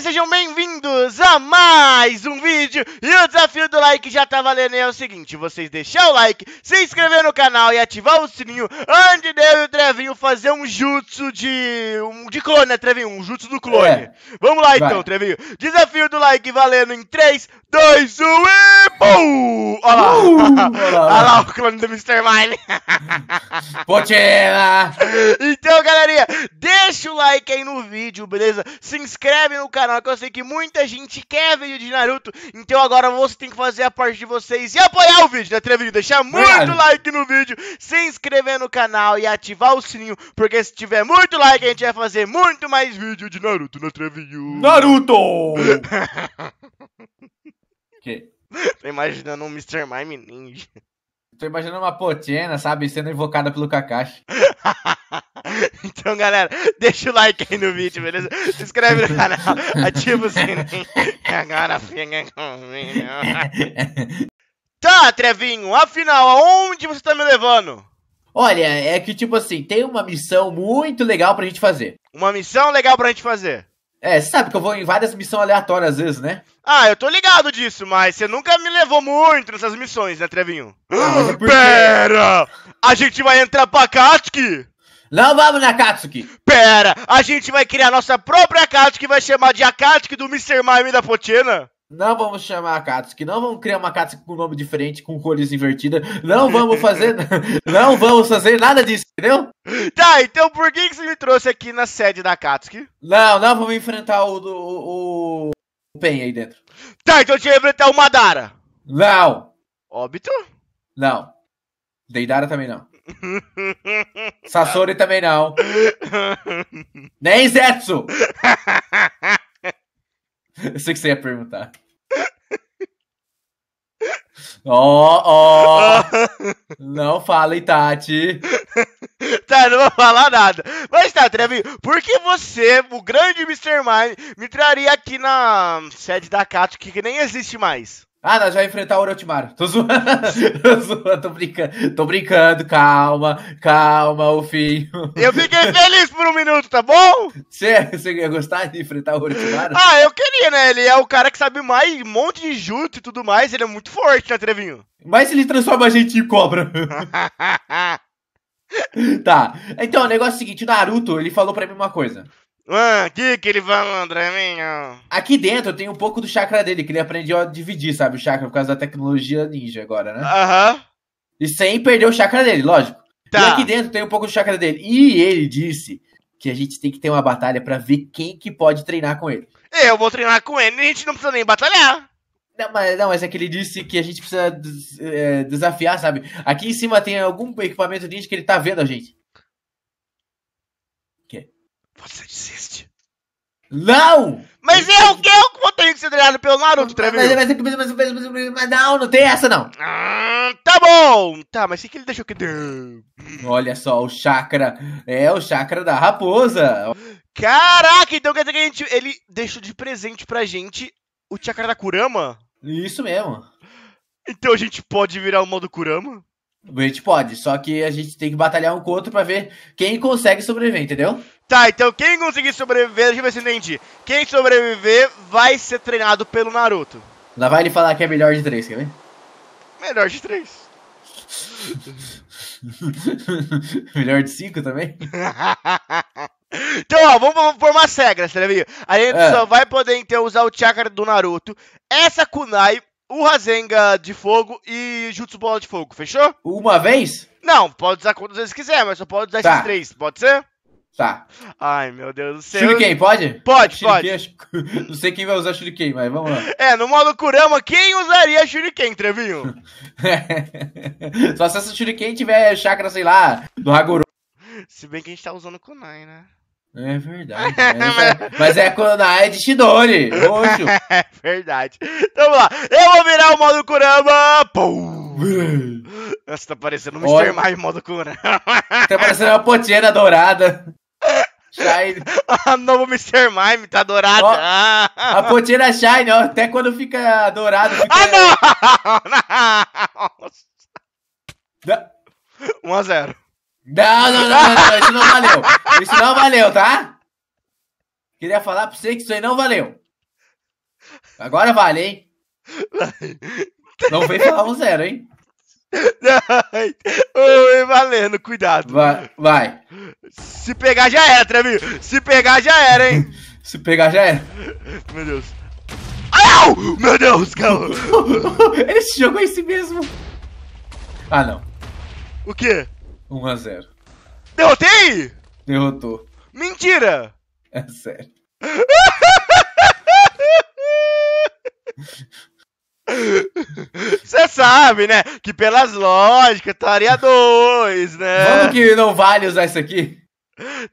sejam bem-vindos a mais um vídeo E o desafio do like já tá valendo e é o seguinte Vocês deixar o like, se inscrever no canal e ativar o sininho Antes de eu e o Trevinho fazer um jutsu de... Um, de clone, né Trevinho? Um jutsu do clone é. Vamos lá Vai. então, Trevinho Desafio do like valendo em 3, 2, 1 e... Pum! Olha lá, uh, olha lá o clone do Mr. Mine Potela! Então, galerinha, deixa o like aí no vídeo, beleza? Se inscreve no canal, que eu sei que muita gente quer vídeo de Naruto. Então agora você tem que fazer a parte de vocês e apoiar o vídeo, né, Trevinho? Deixar muito Verdade. like no vídeo, se inscrever no canal e ativar o sininho, porque se tiver muito like, a gente vai fazer muito mais vídeo de Naruto, né, Trevinho? Naruto! que? Tô imaginando um Mr. Mime Ninja. Tô imaginando uma Potiena, sabe, sendo invocada pelo Kakashi. Então, galera, deixa o like aí no vídeo, beleza? Se inscreve no canal, ativa o sininho. Agora fica comigo. Tá, Trevinho, afinal, aonde você tá me levando? Olha, é que tipo assim, tem uma missão muito legal pra gente fazer. Uma missão legal pra gente fazer? É, você sabe que eu vou em várias missões aleatórias às vezes, né? Ah, eu tô ligado disso, mas você nunca me levou muito nessas missões, né, Trevinho? Ah, mas é porque... Pera! A gente vai entrar pra Katki! Não vamos na Katsuki! Pera, a gente vai criar nossa própria Katsuki e vai chamar de a Katsuki do Mr. Mime da Potina? Não vamos chamar a Katsuki, não vamos criar uma Katsuki com nome diferente, com cores invertidas. Não vamos fazer. não vamos fazer nada disso, entendeu? Tá, então por que, que você me trouxe aqui na sede da Katsuki? Não, não vamos enfrentar o. o, o, o Pen aí dentro. Tá, então tinha que enfrentar o Madara. Não! Óbito? Não. Deidara também não. Sassori também não. Nem Zetsu! Eu sei que você ia perguntar. Ó, oh, ó! Oh. não fala, Itati! tá, não vou falar nada. Mas tá, Trevi, por que você, o grande Mr. Mind, me traria aqui na sede da Kato que nem existe mais? Ah, nós vamos enfrentar o Orochimaru. Tô zoando. Tô zoando, tô brincando. Tô brincando, calma, calma, o fim. Eu fiquei feliz por um minuto, tá bom? Você, você ia gostar de enfrentar o Orochimaru? Ah, eu queria, né? Ele é o cara que sabe mais, um monte de jutsu e tudo mais. Ele é muito forte, né, Trevinho? Mas ele transforma a gente em cobra. tá. Então, o negócio é o seguinte, o Naruto, ele falou pra mim uma coisa. Ah, que que ele falando, Draminho? É aqui dentro tem um pouco do chakra dele, que ele aprendeu a dividir, sabe, o chakra, por causa da tecnologia ninja agora, né? Aham. Uhum. E sem perder o chakra dele, lógico. Tá. E aqui dentro tem um pouco do chakra dele. E ele disse que a gente tem que ter uma batalha para ver quem que pode treinar com ele. Eu vou treinar com ele, a gente não precisa nem batalhar. Não, mas, não, mas é que ele disse que a gente precisa des, eh, é, desafiar, sabe? Aqui em cima tem algum equipamento ninja que ele tá vendo a gente. Você desiste. Não! Mas é o que eu vou ter tá que ser treinado pelo Naruto, Trevinho. Mas, mas, mas, mas, mas, mas, mas não, não tem essa não. Ah, tá bom. Tá, mas o que ele deixou que... Olha só, o chakra. É o chakra da raposa. Caraca, então quer dizer que a gente, ele deixou de presente pra gente o chakra da Kurama? Isso mesmo. Então a gente pode virar o modo Kurama? A gente pode, só que a gente tem que batalhar um com o outro pra ver quem consegue sobreviver, entendeu? Tá, então quem conseguir sobreviver, deixa eu ver se eu entendi. Quem sobreviver vai ser treinado pelo Naruto. Lá vai ele falar que é melhor de três, quer ver? Melhor de três. melhor de cinco também? então, ó, vamos, vamos formar as regras, tá A gente é. só vai poder, então, usar o chakra do Naruto, essa kunai, o Rasenga de fogo e Jutsu Bola de fogo, fechou? Uma vez? Não, pode usar quantas vezes quiser, mas só pode usar tá. esses três, pode ser? Tá. Ai, meu Deus do céu. Shuriken, pode? Pode, pode. É não sei quem vai usar Shuriken, mas vamos lá. É, no modo Kurama, quem usaria Shuriken, Trevinho? Só se essa Shuriken tiver chakra, sei lá, do Haguro Se bem que a gente tá usando Kunai, né? É verdade. Né? É, mas, é Kunai de Shidori, roxo. é verdade. Então vamos lá. Eu vou virar o modo Kurama. Pum. Nossa, tá parecendo um Mr. Mime modo Kurama. tá parecendo uma poteira dourada. Shine. A novo Mr. Mime tá dourado. Ó, ah. a ponteira Shine, ó, até quando fica dourado. Fica... Ah, não! 1x0. Não, não, não, não, isso não valeu. Isso não valeu, tá? Queria falar pra você que isso aí não valeu. Agora vale, hein? Não vem falar um zero, hein? Oi, Valendo, cuidado. Vai, vai. Se pegar já era, Trevinho. Se pegar já era, hein? Se pegar já era. Meu Deus. Au! Meu Deus, calma. Ele se jogou é em si mesmo. Ah, não. O quê? 1x0. Derrotei? Derrotou. Mentira! É sério. sabe, né? Que pelas lógicas estaria dois, né? Vamos que não vale usar isso aqui.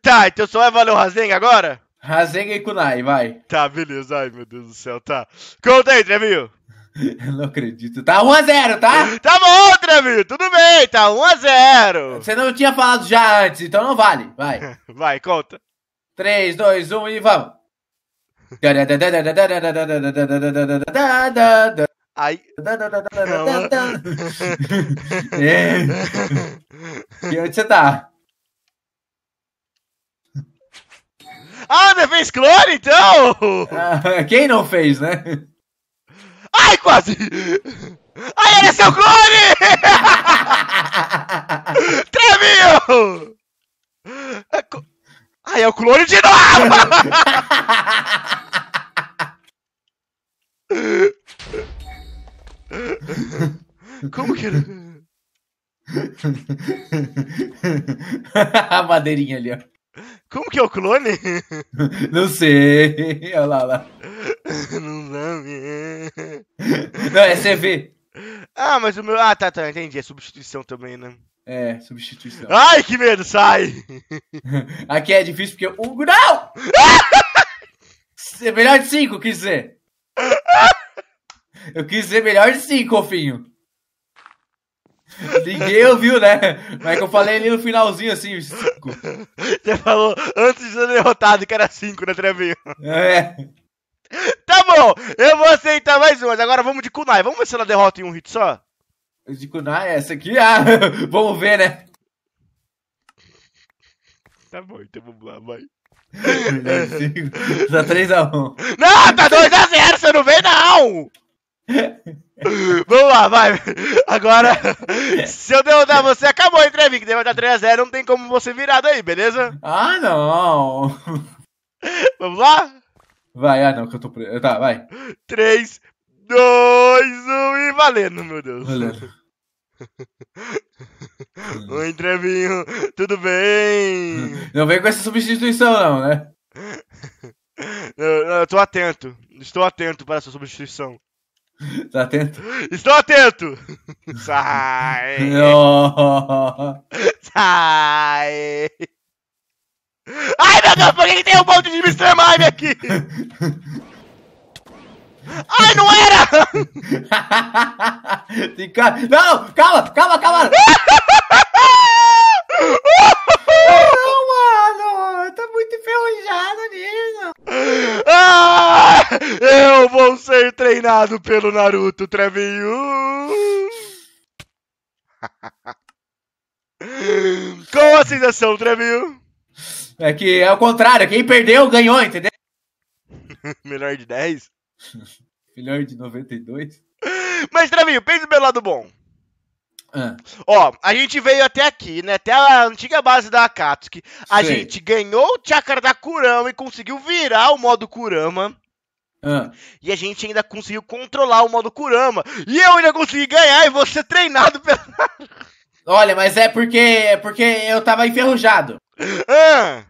Tá, então só vai valer o Rasenga agora? Rasenga e Kunai, vai. Tá, beleza. Ai, meu Deus do céu, tá. Conta aí, Trevinho. Eu não acredito. Tá 1x0, tá? Tá bom, Trevinho. Tudo bem, tá 1x0. Você não tinha falado já antes, então não vale. Vai. vai, conta. 3, 2, 1 e vamos. Aí. é. E onde você tá? Ah, não fez clone então? Ah, quem não fez, né? Ai, quase! Ai, ele é seu clone! Tremio! É Ai, é o clone de novo! Como que era? a madeirinha ali, ó. Como que é o clone? Não sei. Olha lá, olha lá. Não Não, é CV. Ah, mas o meu. Ah, tá, tá, entendi. É substituição também, né? É, substituição. Ai, que medo, sai! Aqui é difícil porque. Eu... Não! É melhor de cinco, quis dizer. Eu quis dizer melhor de cinco, Ofinho. Ninguém ouviu, né? Mas que eu falei ali no finalzinho, assim, cinco. Você falou antes de ser derrotado que era cinco, né, Trevinho? É. Tá bom, eu vou aceitar mais umas. Agora vamos de Kunai. Vamos ver se ela derrota em um hit só? De Kunai, essa aqui? Ah, vamos ver, né? Tá bom, então vamos lá, vai. Tá 3x1. Não, tá 2x0, você não vê, não! Vamos lá, vai. Agora, é. se eu derrotar você, acabou, a entrevista. Que derrotar 3x0 não tem como você virar daí, beleza? Ah, não. Vamos lá? Vai, ah, não, que eu tô preso. Tá, vai. 3, 2, 1 e valendo, meu Deus. Valendo. Oi, Trevinho, tudo bem? Não vem com essa substituição, não, né? Eu, eu tô atento, estou atento para essa substituição. Está atento? Estou atento! Sai! Sai! Ai meu Deus, por que tem um monte de Mr. Mime aqui? Ai, não era! Não, calma, calma, calma! Eu vou ser treinado pelo Naruto, Trevinho! Qual a sensação, Trevinho? É que é o contrário, quem perdeu ganhou, entendeu? Melhor de 10? Melhor de 92? Mas, Trevinho, pensa pelo lado bom. Ah. Ó, a gente veio até aqui, né? Até a antiga base da Akatsuki. A Sei. gente ganhou o chakra da Kurama e conseguiu virar o modo Kurama. Ah. E a gente ainda conseguiu controlar o modo Kurama. E eu ainda consegui ganhar e você treinado pela. Olha, mas é porque é porque eu tava enferrujado. Ah.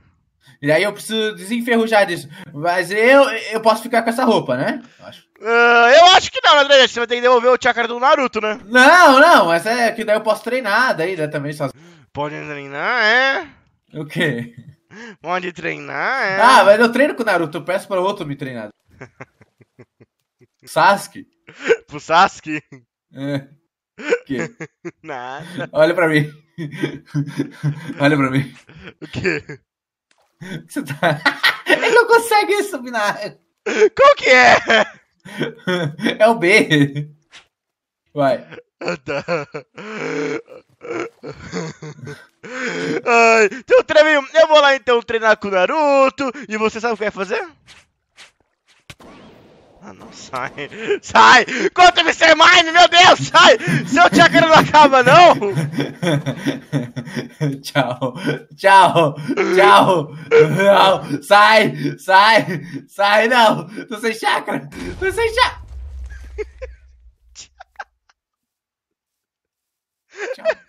E aí eu preciso desenferrujar disso. Mas eu, eu posso ficar com essa roupa, né? Eu acho, ah, eu acho que não, né, André. Você vai ter que devolver o chakra do Naruto, né? Não, não. Mas é que daí eu posso treinar, daí né, também só... Pode treinar, é? O quê? Pode treinar, é? Ah, mas eu treino com o Naruto. Eu peço pra outro me treinar. Sasuke? Pro Sasuke? É. Que? Nada. Olha pra mim. Olha pra mim. O quê? Você tá... Ele não consegue subir na Qual que é? É o B. Vai. Ah, tá. então, treino, eu vou lá então treinar com o Naruto. E você sabe o que vai fazer? Ah, não, sai. Sai! Conta Mr. É mine, meu Deus, sai! Seu chakra não acaba, não! tchau, tchau, tchau! Não, sai, sai, sai, não! Tô sem chakra! Tô sem chakra! tchau!